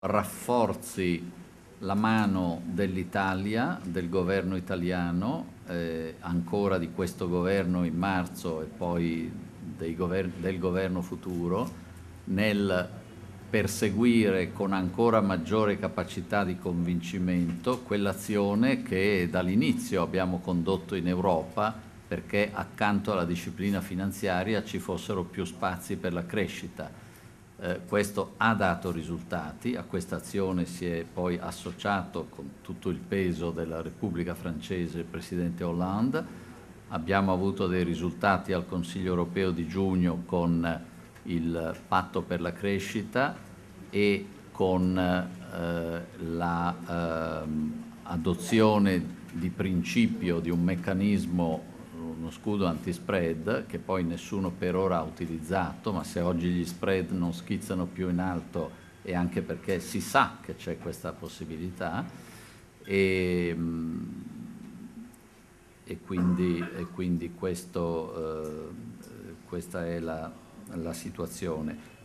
rafforzi la mano dell'Italia, del governo italiano, eh, ancora di questo governo in marzo e poi gover del governo futuro, nel perseguire con ancora maggiore capacità di convincimento quell'azione che dall'inizio abbiamo condotto in Europa perché accanto alla disciplina finanziaria ci fossero più spazi per la crescita eh, questo ha dato risultati, a questa azione si è poi associato con tutto il peso della Repubblica francese il Presidente Hollande, abbiamo avuto dei risultati al Consiglio europeo di giugno con eh, il patto per la crescita e con eh, l'adozione la, eh, di principio di un meccanismo uno scudo anti-spread che poi nessuno per ora ha utilizzato, ma se oggi gli spread non schizzano più in alto è anche perché si sa che c'è questa possibilità e, ehm, e, quindi, e quindi questo, eh, questa è la, la situazione.